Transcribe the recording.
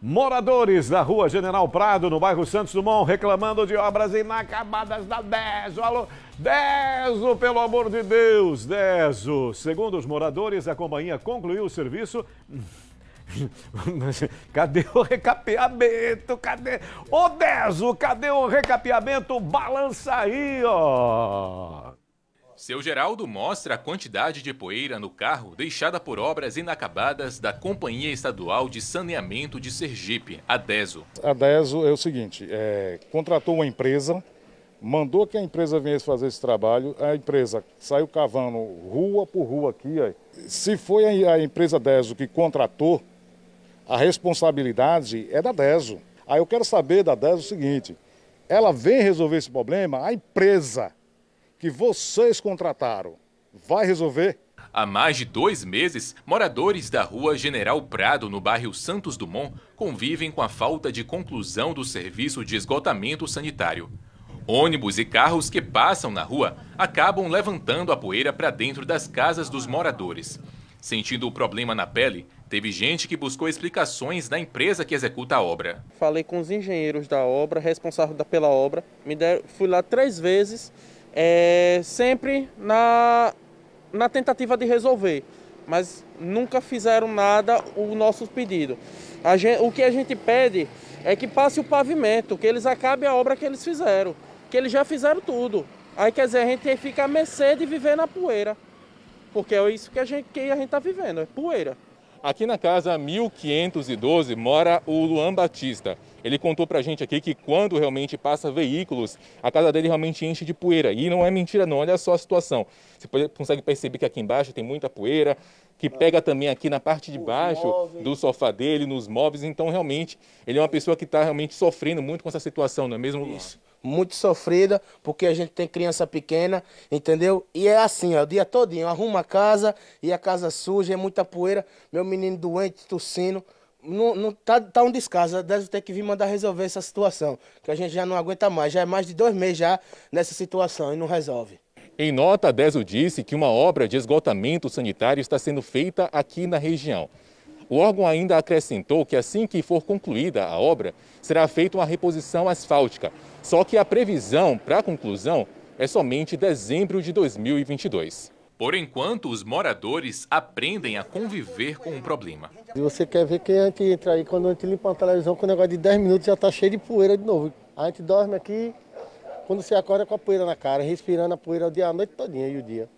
Moradores da rua General Prado, no bairro Santos Dumont, reclamando de obras inacabadas da Deso. Alô, Deso, pelo amor de Deus, Deso. Segundo os moradores, a companhia concluiu o serviço. cadê o recapeamento? Cadê? Ô Deso, cadê o recapeamento? Balança aí, ó. Seu Geraldo mostra a quantidade de poeira no carro deixada por obras inacabadas da Companhia Estadual de Saneamento de Sergipe, a DESO. A DESO é o seguinte, é, contratou uma empresa, mandou que a empresa viesse fazer esse trabalho, a empresa saiu cavando rua por rua aqui. Ó. Se foi a empresa DESO que contratou, a responsabilidade é da DESO. Aí eu quero saber da DESO o seguinte, ela vem resolver esse problema, a empresa que vocês contrataram vai resolver? Há mais de dois meses, moradores da rua General Prado, no bairro Santos Dumont, convivem com a falta de conclusão do serviço de esgotamento sanitário. Ônibus e carros que passam na rua acabam levantando a poeira para dentro das casas dos moradores. Sentindo o problema na pele, teve gente que buscou explicações da empresa que executa a obra. Falei com os engenheiros da obra, responsável pela obra, me deram, fui lá três vezes é, sempre na, na tentativa de resolver, mas nunca fizeram nada o nosso pedido. Gente, o que a gente pede é que passe o pavimento, que eles acabem a obra que eles fizeram, que eles já fizeram tudo. Aí quer dizer, a gente fica à mercê de viver na poeira, porque é isso que a gente está vivendo, é poeira. Aqui na casa 1512 mora o Luan Batista. Ele contou pra gente aqui que quando realmente passa veículos, a casa dele realmente enche de poeira. E não é mentira não, olha só a situação. Você consegue perceber que aqui embaixo tem muita poeira, que ah. pega também aqui na parte de baixo do sofá dele, nos móveis. Então, realmente, ele é uma pessoa que está realmente sofrendo muito com essa situação, não é mesmo, Isso muito sofrida, porque a gente tem criança pequena, entendeu? E é assim, ó, o dia todinho, arruma a casa e a casa suja, é muita poeira, meu menino doente, tossindo, não, não, tá, tá um descaso, deve ter que vir mandar resolver essa situação, que a gente já não aguenta mais, já é mais de dois meses já nessa situação e não resolve. Em nota, a disse que uma obra de esgotamento sanitário está sendo feita aqui na região. O órgão ainda acrescentou que assim que for concluída a obra, será feita uma reposição asfáltica, só que a previsão para a conclusão é somente dezembro de 2022. Por enquanto, os moradores aprendem a conviver com o problema. E você quer ver é que a gente entra aí, quando a gente limpa a televisão, com o negócio de 10 minutos já está cheio de poeira de novo. A gente dorme aqui, quando você acorda com a poeira na cara, respirando a poeira o dia, a noite todinha e o dia.